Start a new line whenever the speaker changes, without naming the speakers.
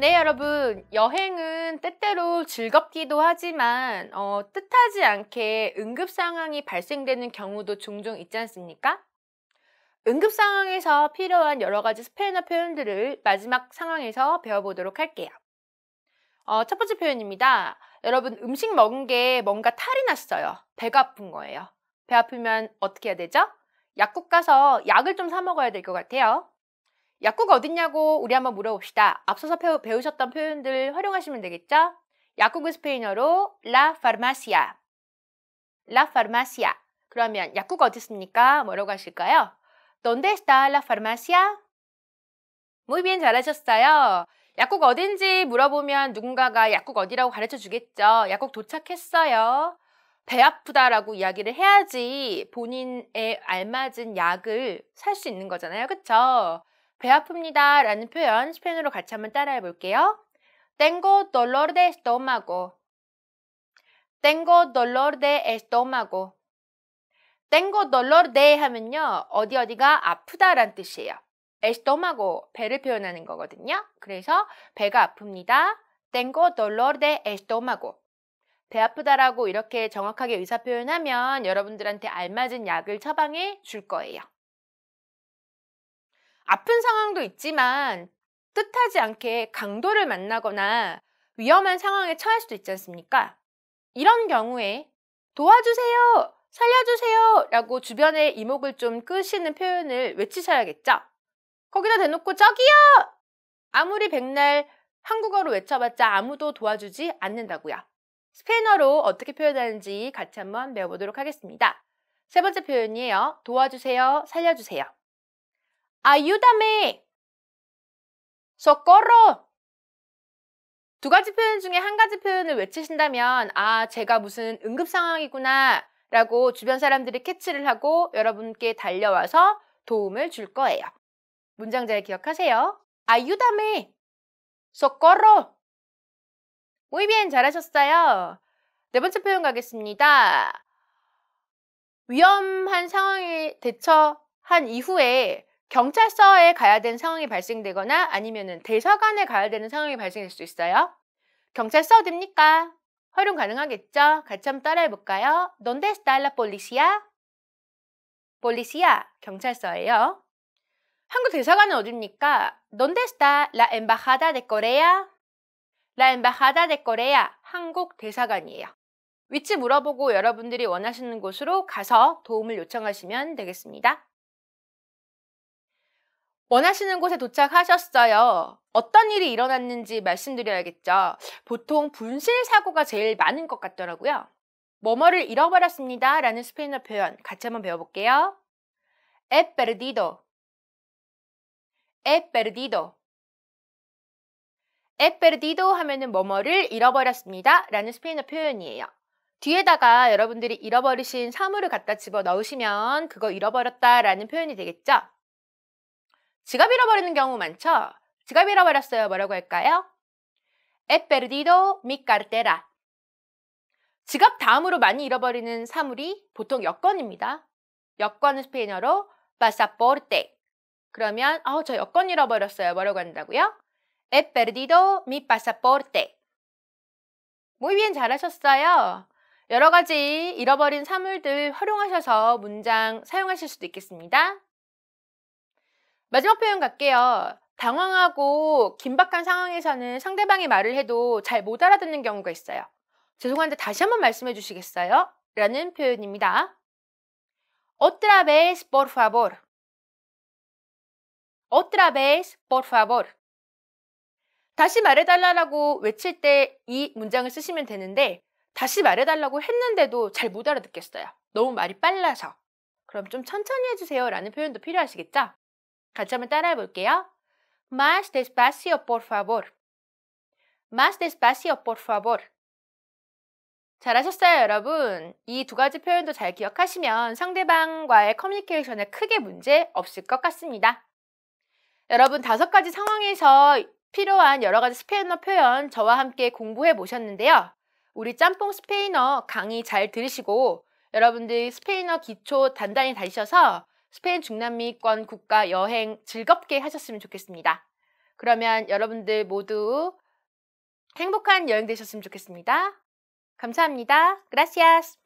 네 여러분 여행은 때때로 즐겁기도 하지만 어, 뜻하지 않게 응급 상황이 발생되는 경우도 종종 있지 않습니까? 응급 상황에서 필요한 여러 가지 스페인어 표현들을 마지막 상황에서 배워보도록 할게요. 어, 첫 번째 표현입니다. 여러분 음식 먹은 게 뭔가 탈이 났어요. 배가 아픈 거예요. 배 아프면 어떻게 해야 되죠? 약국 가서 약을 좀 사 먹어야 될 것 같아요. 약국 어딨냐고 우리 한번 물어봅시다. 앞서서 배우셨던 표현들 활용하시면 되겠죠? 약국은 스페인어로 la farmacia. la farmacia. 그러면 약국 어디 있습니까? 뭐라고 하실까요? ¿Dónde está la farmacia? Muy bien, 잘하셨어요. 약국 어딘지 물어보면 누군가가 약국 어디라고 가르쳐 주겠죠. 약국 도착했어요. 배 아프다라고 이야기를 해야지 본인의 알맞은 약을 살 수 있는 거잖아요. 그쵸? 배 아픕니다 라는 표현 스페인어로 같이 한번 따라해 볼게요. Tengo dolor de estómago. Tengo dolor de estómago. Tengo dolor de 하면요. 어디 어디가 아프다 라는 뜻이에요. estómago, 배를 표현하는 거거든요. 그래서 배가 아픕니다. Tengo dolor de estómago. 배 아프다라고 이렇게 정확하게 의사 표현하면 여러분들한테 알맞은 약을 처방해 줄 거예요. 아픈 상황도 있지만 뜻하지 않게 강도를 만나거나 위험한 상황에 처할 수도 있지 않습니까? 이런 경우에 도와주세요! 살려주세요! 라고 주변의 이목을 좀 끄시는 표현을 외치셔야겠죠? 거기다 대놓고 저기요! 아무리 백날 한국어로 외쳐봤자 아무도 도와주지 않는다고요. 스페인어로 어떻게 표현하는지 같이 한번 배워보도록 하겠습니다. 세 번째 표현이에요. 도와주세요, 살려주세요. 아유다메 a m e 두 가지 표현 중에 한 가지 표현을 외치신다면 아, 제가 무슨 응급 상황이구나 라고 주변 사람들이 캐치를 하고 여러분께 달려와서 도움을 줄 거예요. 문장 잘 기억하세요. 아유다메 a m e 모이비엔 잘하셨어요. 네 번째 표현 가겠습니다. 위험한 상황에 대처한 이후에 경찰서에 가야 되는 상황이 발생되거나 아니면 대사관에 가야 되는 상황이 발생될 수 있어요. 경찰서 됩니까 활용 가능하겠죠? 같이 한번 따라해 볼까요? ¿Dónde está la policía? policía, 경찰서예요. 한국 대사관은 어딥니까? ¿Dónde está la embajada de Corea? La embajada de Corea, 한국 대사관이에요. 위치 물어보고 여러분들이 원하시는 곳으로 가서 도움을 요청하시면 되겠습니다. 원하시는 곳에 도착하셨어요. 어떤 일이 일어났는지 말씀드려야겠죠. 보통 분실 사고가 제일 많은 것 같더라고요. 뭐뭐를 잃어버렸습니다 라는 스페인어 표현 같이 한번 배워볼게요. He perdido. He perdido. He perdido 하면은 뭐뭐를 잃어버렸습니다 라는 스페인어 표현이에요. 뒤에다가 여러분들이 잃어버리신 사물을 갖다 집어 넣으시면 그거 잃어버렸다 라는 표현이 되겠죠? 지갑 잃어버리는 경우 많죠? 지갑 잃어버렸어요. 뭐라고 할까요? He perdido mi cartera. 지갑 다음으로 많이 잃어버리는 사물이 보통 여권입니다. 여권은 스페인어로 pasaporte. 그러면 어, 저 여권 잃어버렸어요. 뭐라고 한다고요? He perdido mi pasaporte. muy b 잘하셨어요. 여러 가지 잃어버린 사물들 활용하셔서 문장 사용하실 수도 있겠습니다. 마지막 표현 갈게요. 당황하고 긴박한 상황에서는 상대방이 말을 해도 잘 못 알아듣는 경우가 있어요. 죄송한데 다시 한번 말씀해 주시겠어요? 라는 표현입니다. Otra vez, por favor. Otra vez, por favor. 다시 말해달라고 외칠 때 이 문장을 쓰시면 되는데 다시 말해달라고 했는데도 잘 못 알아듣겠어요. 너무 말이 빨라서. 그럼 좀 천천히 해주세요 라는 표현도 필요하시겠죠? 같이 한번 따라해 볼게요. Más despacio, por favor. Más despacio, por favor. 잘하셨어요, 여러분. 이 두 가지 표현도 잘 기억하시면 상대방과의 커뮤니케이션에 크게 문제 없을 것 같습니다. 여러분, 다섯 가지 상황에서 필요한 여러 가지 스페인어 표현 저와 함께 공부해 보셨는데요. 우리 짬뽕 스페인어 강의 잘 들으시고 여러분들 스페인어 기초 단단히 다지셔서 스페인 중남미권 국가 여행 즐겁게 하셨으면 좋겠습니다. 그러면 여러분들 모두 행복한 여행 되셨으면 좋겠습니다. 감사합니다. Gracias.